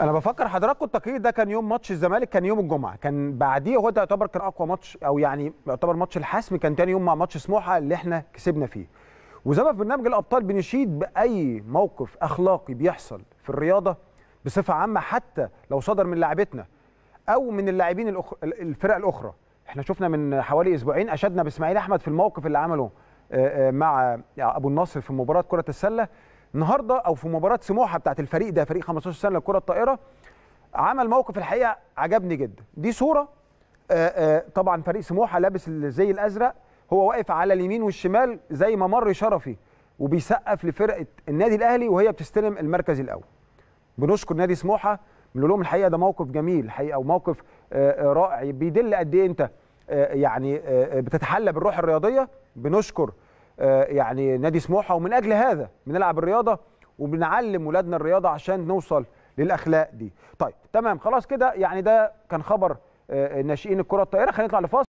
انا بفكر حضراتكم التقرير ده كان يوم ماتش الزمالك كان يوم الجمعه كان بعديه هو ده يعتبر كان اقوى ماتش او يعني يعتبر ماتش الحسم كان تاني يوم مع ماتش سموحه اللي احنا كسبنا فيه وزي ما في برنامج الابطال بنشيد باي موقف اخلاقي بيحصل في الرياضه بصفه عامه حتى لو صدر من لاعبتنا او من اللاعبين الفرق الاخرى احنا شفنا من حوالي اسبوعين اشدنا باسماعيل احمد في الموقف اللي عمله مع ابو النصر في مباراه كره السله النهارده او في مباراه سموحه بتاعت الفريق ده فريق 15 سنه للكره الطائره عمل موقف الحقيقه عجبني جدا دي صوره آآ آه، آآ آه، طبعا فريق سموحه لابس الزي الازرق هو واقف على اليمين والشمال زي ممر شرفي وبيسقف لفرقه النادي الاهلي وهي بتستلم المركز الاول بنشكر نادي سموحه بنقول لهم الحقيقه ده موقف جميل الحقيقه وموقف آه، رائع بيدل قد ايه انت يعني بتتحلى بالروح الرياضيه بنشكر آه، يعني نادي سموحه ومن اجل هذا بنلعب الرياضه وبنعلم ولادنا الرياضه عشان نوصل للاخلاق دي طيب تمام خلاص كده يعني ده كان خبر آه، ناشئين الكره الطائره خلينا نطلع لفاصل